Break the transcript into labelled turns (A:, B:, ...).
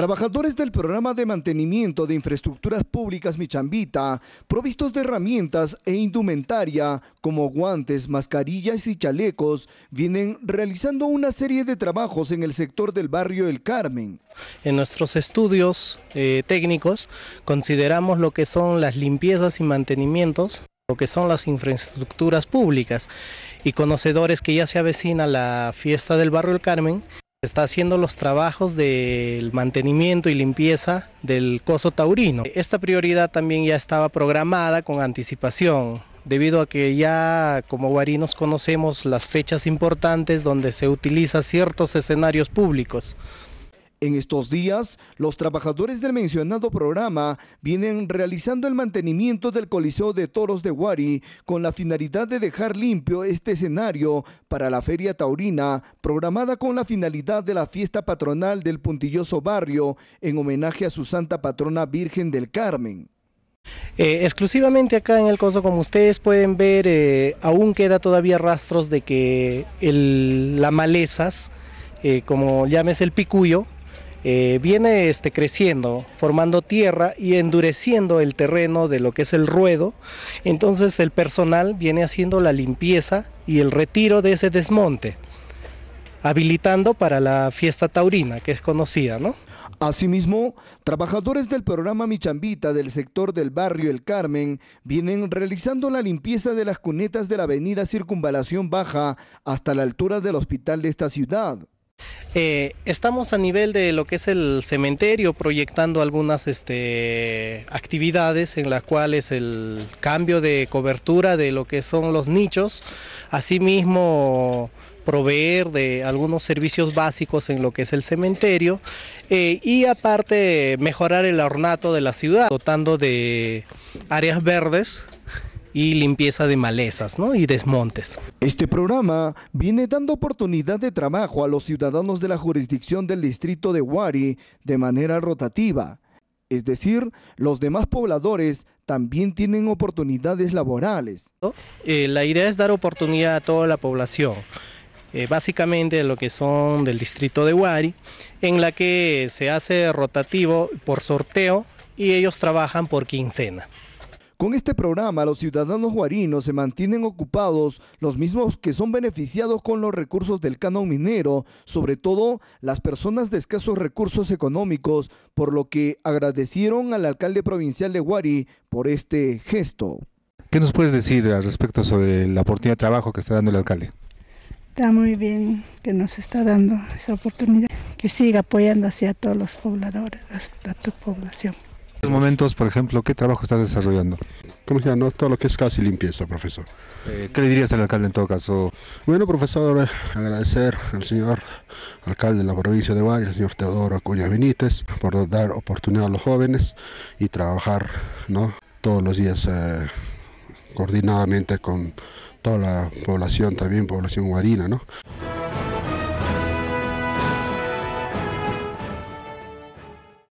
A: Trabajadores del programa de mantenimiento de infraestructuras públicas Michambita, provistos de herramientas e indumentaria como guantes, mascarillas y chalecos, vienen realizando una serie de trabajos en el sector del barrio El Carmen. En
B: nuestros estudios eh, técnicos consideramos lo que son las limpiezas y mantenimientos lo que son las infraestructuras públicas y conocedores que ya se avecina la fiesta del barrio El Carmen, Está haciendo los trabajos del mantenimiento y limpieza del coso taurino. Esta prioridad también ya estaba programada con anticipación, debido a que ya como guarinos conocemos las fechas importantes donde se utilizan ciertos escenarios públicos. En estos días,
A: los trabajadores del mencionado programa vienen realizando el mantenimiento del Coliseo de Toros de Guari, con la finalidad de dejar limpio este escenario para la Feria Taurina, programada con la finalidad de la fiesta patronal del puntilloso barrio en homenaje a su santa patrona Virgen del Carmen.
B: Eh, exclusivamente acá en el coso, como ustedes pueden ver, eh, aún queda todavía rastros de que la malezas, eh, como llames el picuyo, eh, viene este, creciendo, formando tierra y endureciendo el terreno de lo que es el ruedo. Entonces el personal viene haciendo la limpieza y el retiro de ese desmonte, habilitando para la fiesta taurina, que es conocida, ¿no?
A: Asimismo, trabajadores del programa Michambita del sector del barrio El Carmen vienen realizando la limpieza de las cunetas de la avenida Circunvalación Baja hasta la altura del hospital de esta ciudad.
B: Eh, estamos a nivel de lo que es el cementerio proyectando algunas este, actividades en las cuales el cambio de cobertura de lo que son los nichos, asimismo proveer de algunos servicios básicos en lo que es el cementerio eh, y aparte mejorar el ornato de la ciudad, dotando de áreas verdes y limpieza de malezas ¿no? y desmontes. Este programa viene
A: dando oportunidad de trabajo a los ciudadanos de la jurisdicción del distrito de Huari de manera rotativa. Es decir, los demás pobladores también tienen oportunidades laborales.
B: Eh, la idea es dar oportunidad a toda la población. Eh, básicamente lo que son del distrito de Huari, en la que se hace rotativo por sorteo y ellos trabajan por quincena. Con este
A: programa, los ciudadanos guarinos se mantienen ocupados, los mismos que son beneficiados con los recursos del canon minero, sobre todo las personas de escasos recursos económicos, por lo que agradecieron al alcalde provincial de Guari por este gesto. ¿Qué nos puedes decir al respecto sobre la oportunidad de trabajo que está dando el alcalde? Está muy bien que nos está dando esa oportunidad, que siga apoyando a todos los pobladores, hasta tu población. En estos momentos, por ejemplo, ¿qué trabajo estás desarrollando? Como ya no Todo lo que es casi limpieza, profesor. Eh, ¿Qué le dirías al alcalde en todo caso? Bueno, profesor, eh, agradecer al señor alcalde de la provincia de Bari, el señor Teodoro Acuña Benítez, por dar oportunidad a los jóvenes y trabajar ¿no? todos los días eh, coordinadamente con toda la población, también población guarina. ¿no?